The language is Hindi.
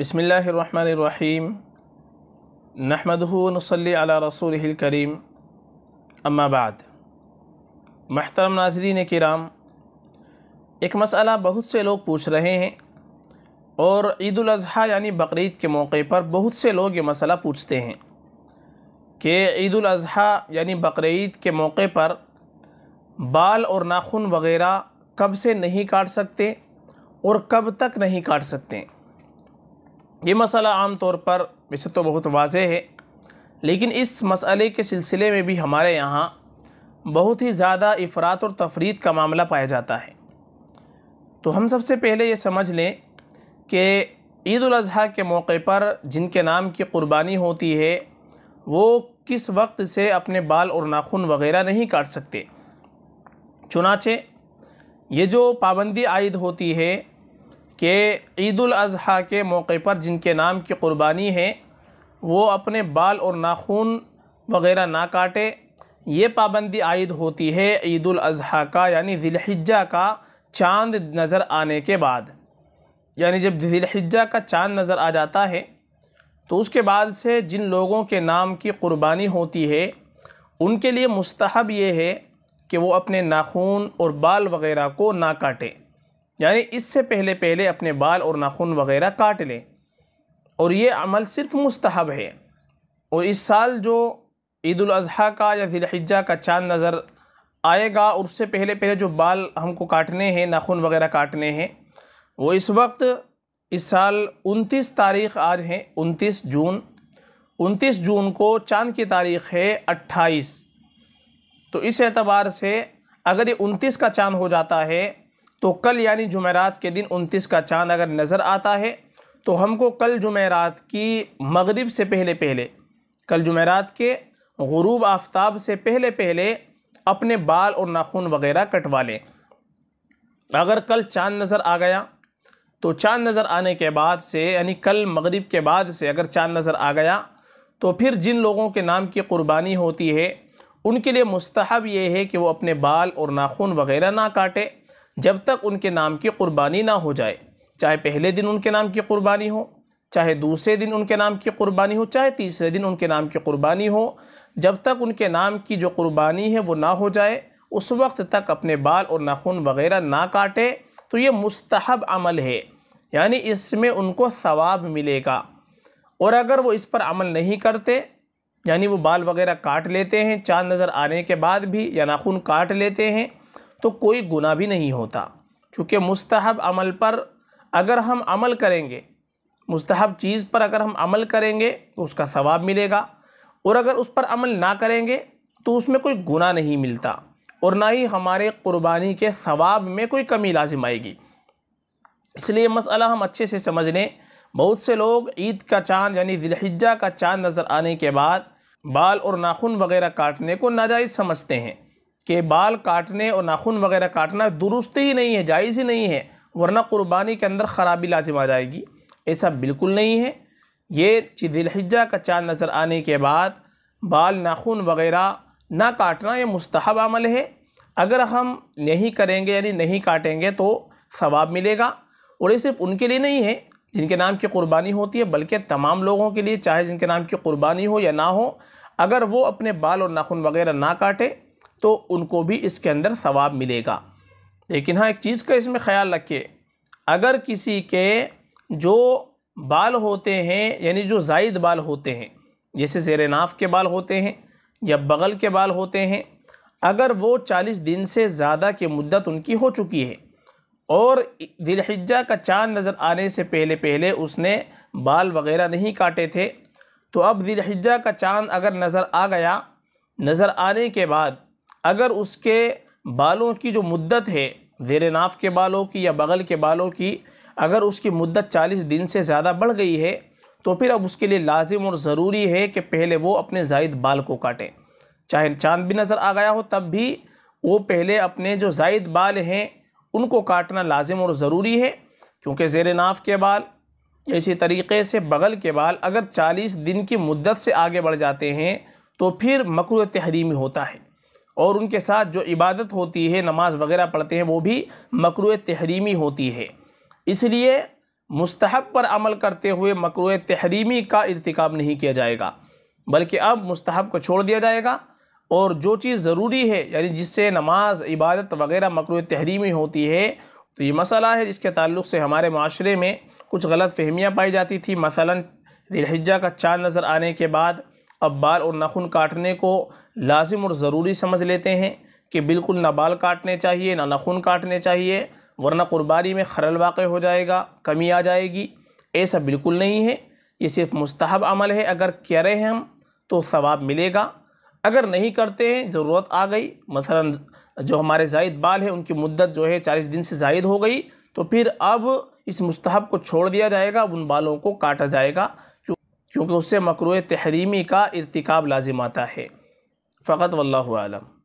बसमीम नहमदनसली रसूल करीम अम्माबाद महतरम नाजरीन कराम एक मसला बहुत से लोग पूछ रहे हैं और ईदाजी यानी बकरीद के मौके पर बहुत से लोग ये मसला पूछते हैं कि ईदाजी यानी बकरीद के मौके पर बाल और नाखून वगैरह कब से नहीं काट सकते और कब तक नहीं काट सकते ये मसला आम तौर पर वैसे तो बहुत वाज है लेकिन इस मसले के सिलसिले में भी हमारे यहाँ बहुत ही ज़्यादा अफरात और तफरीत का मामला पाया जाता है तो हम सबसे पहले ये समझ लें कि ईद के मौके पर जिनके नाम की क़ुरबानी होती है वो किस वक्त से अपने बाल और नाखून वगैरह नहीं काट सकते चुनाचे ये जो पाबंदी आयद होती है कि अज़ी के मौके पर जिनके नाम की क़ुरबानी है वो अपने बाल और नाखून वगैरह ना काटे ये पाबंदी आयद होती है ईदाजी का यानी जिलहिजा का चांद नज़र आने के बाद यानी जब जिलहिजा का चांद नज़र आ जाता है तो उसके बाद से जिन लोगों के नाम की क़ुरबानी होती है उनके लिए मस्तहब ये है कि वो अपने नाखून और बाल वगैरह को ना काटें यानी इससे पहले पहले अपने बाल और नाखून वगैरह काट लें और ये अमल सिर्फ मुस्तहब है और इस साल जो ईद अज़हा का या दिलहिजा का चांद नज़र आएगा और उससे पहले पहले जो बाल हमको काटने हैं नाखून वगैरह काटने हैं वो इस वक्त इस साल उनतीस तारीख आज है उनतीस जून उनतीस जून को चांद की तारीख है अट्ठाईस तो इस एतबार से अगर ये उनतीस का चांद हो जाता है तो कल यानी जुमेरात के दिन उनतीस का चांद अगर नज़र आता है तो हमको कल जुमेरात की मगरिब से पहले पहले कल जुमेरात के गरूब आफ्ताब से पहले पहले अपने बाल और नाखून वगैरह कटवा लें अगर कल चांद नज़र आ गया तो चांद नज़र आने के बाद से यानी कल मगरिब के बाद से अगर चांद नज़र आ गया तो फिर जिन लोगों के नाम की क़ुरबानी होती है उनके लिए मुस्तहब ये है कि वो अपने बाल और नाखून वगैरह ना काटे जब तक उनके नाम की क़ुरबानी ना हो जाए चाहे पहले दिन उनके नाम की क़ुरबानी हो चाहे दूसरे दिन उनके नाम की क़ुरबानी हो चाहे तीसरे दिन उनके नाम की क़ुरबानी हो जब तक उनके नाम की जो क़ुरबानी है वो ना हो जाए उस वक्त तक अपने बाल और नाखून वगैरह ना काटे तो ये मुस्तहब अमल है यानी इसमें उनको सवाब मिलेगा और अगर वो इस पर अमल नहीं करते यानी वो बाल वगैरह काट लेते हैं चाँद नज़र आने के बाद भी या नाखून काट लेते हैं तो कोई गुना भी नहीं होता चूँकि मुस्तहब अमल पर अगर हम अमल करेंगे मुस्तहब चीज़ पर अगर हम अमल करेंगे तो उसका सवाब मिलेगा और अगर उस पर अमल ना करेंगे तो उसमें कोई गुना नहीं मिलता और ना ही हमारे क़ुरबानी के सवाब में कोई कमी लाजिम आएगी इसलिए मसला हम अच्छे से समझ लें बहुत से लोग ईद का चांद यानी जिलहिजा का चांद नज़र आने के बाद बाल और नाखून वगैरह काटने को नाजायज़ समझते हैं कि बाल काटने और नाखून वगैरह काटना दुरुस्त ही नहीं है जायज़ ही नहीं है वरना क़ुरबानी के अंदर ख़राबी लाजिम आ जाएगी ऐसा बिल्कुल नहीं है ये दिलहिजा का चाँद नज़र आने के बाद बाल नाखून वगैरह ना काटना ये मुस्तहब अमल है अगर हम नहीं करेंगे यानी नहीं काटेंगे तो सवाब मिलेगा और ये सिर्फ़ उनके लिए नहीं है जिनके नाम की क़ुरबानी होती है बल्कि तमाम लोगों के लिए चाहे जिनके नाम की क़ुरबानी हो या ना हो अगर वो अपने बाल और नाखून वगैरह ना काटे तो उनको भी इसके अंदर सवाब मिलेगा लेकिन हाँ एक चीज़ का इसमें ख्याल रखिए अगर किसी के जो बाल होते हैं यानी जो जायद बाल होते हैं जैसे जेर नाफ के बाल होते हैं या बगल के बाल होते हैं अगर वो चालीस दिन से ज़्यादा की मुद्दत उनकी हो चुकी है और दिलहिजा का चाँद नज़र आने से पहले पहले उसने बाल वगैरह नहीं काटे थे तो अब दिलहिजा का चाँद अगर नज़र आ गया नज़र आने के बाद अगर उसके बालों की जो मुद्दत है जेर नाफ के बालों की या बगल के बालों की अगर उसकी मुद्दत चालीस दिन से ज़्यादा बढ़ गई है तो फिर अब उसके लिए लाजिम और ज़रूरी है कि पहले वो अपने जायद बाल को काटें चाहे चांद भी नज़र आ गया हो तब भी वो पहले अपने जो जायद बाल हैं उनको काटना लाजिम और ज़रूरी है क्योंकि जेर नाफ के बाल इसी तरीके से बगल के बाल अगर 40 दिन की मुद्दत से आगे बढ़ जाते हैं तो फिर मकरू तहरीमी होता है और उनके साथ जो इबादत होती है नमाज वगैरह पढ़ते हैं वो भी मकर तहरीमी होती है इसलिए मुस्तहब पर अमल करते हुए मकर तहरीमी का इरतकब नहीं किया जाएगा बल्कि अब मुस्तहब को छोड़ दिया जाएगा और जो चीज़ ज़रूरी है यानी जिससे नमाज इबादत वगैरह मकर तहरीमी होती है तो ये मसला है जिसके ताल्लुक से हमारे माशरे में कुछ गलत फहमियाँ पाई जाती थी मसला दिलहिजा का चाँद नज़र आने के बाद अब बाल और नखुन काटने को लाजिम और ज़रूरी समझ लेते हैं कि बिल्कुल ना बाल काटने चाहिए ना नाखून काटने चाहिए वरना कुर्बानी में खरल वाक़ हो जाएगा कमी आ जाएगी ऐसा बिल्कुल नहीं है ये सिर्फ़ मुस्तहब अमल है अगर करें हैं हम तो सवाब मिलेगा अगर नहीं करते हैं ज़रूरत आ गई मसलन जो हमारे जायद बाल हैं उनकी मुद्दत जो है चालीस दिन से जायद हो गई तो फिर अब इस मुस्तहब को छोड़ दिया जाएगा उन बालों को काटा जाएगा क्योंकि उससे मकरू तहरीमी का इरतिकाब लाजिम आता है فقط والله أعلم